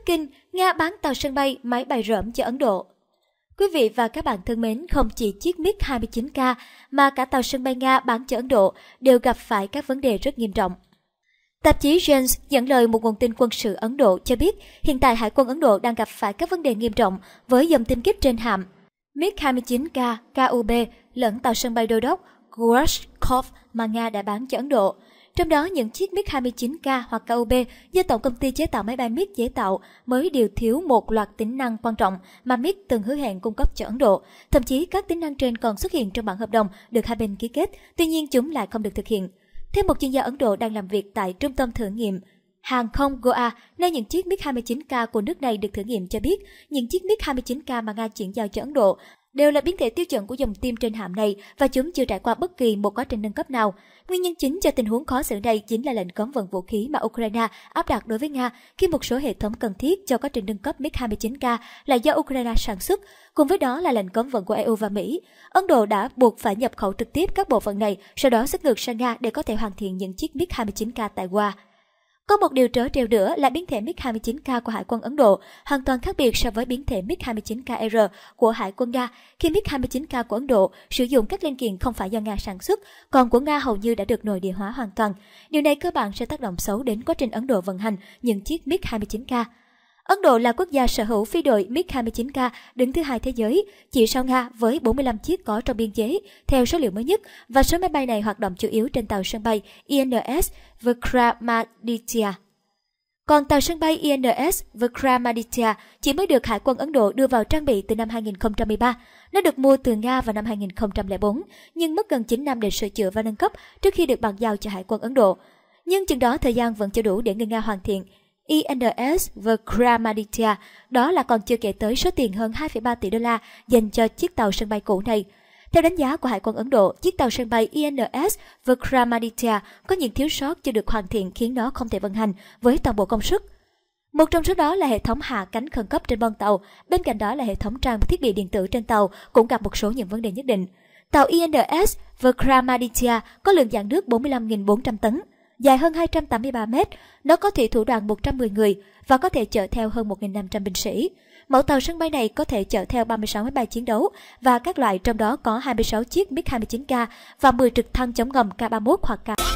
Thất kinh, Nga bán tàu sân bay máy bay rỡm cho Ấn Độ. Quý vị và các bạn thân mến, không chỉ chiếc MiG-29K mà cả tàu sân bay Nga bán cho Ấn Độ đều gặp phải các vấn đề rất nghiêm trọng. Tạp chí Jones dẫn lời một nguồn tin quân sự Ấn Độ cho biết hiện tại Hải quân Ấn Độ đang gặp phải các vấn đề nghiêm trọng với dòng tin kích trên hạm MiG-29K, KUB lẫn tàu sân bay đô đốc Gorakhpur mà Nga đã bán cho Ấn Độ. Trong đó những chiếc MiG-29K hoặc KUB do tổng công ty chế tạo máy bay MiG chế tạo mới điều thiếu một loạt tính năng quan trọng mà MiG từng hứa hẹn cung cấp cho Ấn Độ. Thậm chí các tính năng trên còn xuất hiện trong bản hợp đồng được hai bên ký kết, tuy nhiên chúng lại không được thực hiện. Thêm một chuyên gia Ấn Độ đang làm việc tại trung tâm thử nghiệm Hàng không Goa, nơi những chiếc MiG-29K của nước này được thử nghiệm cho biết, những chiếc MiG-29K mà Nga chuyển giao cho Ấn Độ đều là biến thể tiêu chuẩn của dòng tim trên hạm này và chúng chưa trải qua bất kỳ một quá trình nâng cấp nào. Nguyên nhân chính cho tình huống khó xử này chính là lệnh cấm vận vũ khí mà Ukraine áp đặt đối với Nga khi một số hệ thống cần thiết cho quá trình nâng cấp MiG-29K là do Ukraine sản xuất, cùng với đó là lệnh cấm vận của EU và Mỹ. Ấn Độ đã buộc phải nhập khẩu trực tiếp các bộ phận này, sau đó xuất ngược sang Nga để có thể hoàn thiện những chiếc MiG-29K tại Hoa. Có một điều trở trêu nữa là biến thể MiG-29K của Hải quân Ấn Độ hoàn toàn khác biệt so với biến thể MiG-29KR của Hải quân Nga, khi MiG-29K của Ấn Độ sử dụng các linh kiện không phải do Nga sản xuất, còn của Nga hầu như đã được nội địa hóa hoàn toàn. Điều này cơ bản sẽ tác động xấu đến quá trình Ấn Độ vận hành những chiếc MiG-29K. Ấn Độ là quốc gia sở hữu phi đội MiG-29K đứng thứ hai thế giới, chỉ sau Nga với 45 chiếc có trong biên chế, theo số liệu mới nhất, và số máy bay này hoạt động chủ yếu trên tàu sân bay INS Vikramaditya. Còn tàu sân bay INS Vikramaditya chỉ mới được Hải quân Ấn Độ đưa vào trang bị từ năm 2013. Nó được mua từ Nga vào năm 2004, nhưng mất gần 9 năm để sửa chữa và nâng cấp trước khi được bàn giao cho Hải quân Ấn Độ. Nhưng chừng đó thời gian vẫn chưa đủ để người Nga hoàn thiện INS và Gramaditya, đó là còn chưa kể tới số tiền hơn 2,3 tỷ đô la dành cho chiếc tàu sân bay cũ này. Theo đánh giá của Hải quân Ấn Độ, chiếc tàu sân bay INS Vikramaditya có những thiếu sót chưa được hoàn thiện khiến nó không thể vận hành với toàn bộ công suất. Một trong số đó là hệ thống hạ cánh khẩn cấp trên bon tàu, bên cạnh đó là hệ thống trang thiết bị điện tử trên tàu cũng gặp một số những vấn đề nhất định. Tàu INS Vikramaditya có lượng dạng nước 45.400 tấn, dài hơn 283 mét, nó có thể thủ đoàn 110 người và có thể chở theo hơn 1.500 binh sĩ. Mẫu tàu sân bay này có thể chở theo 36 máy bay chiến đấu và các loại trong đó có 26 chiếc MiG-29K và 10 trực thăng chống ngầm K-31 hoặc k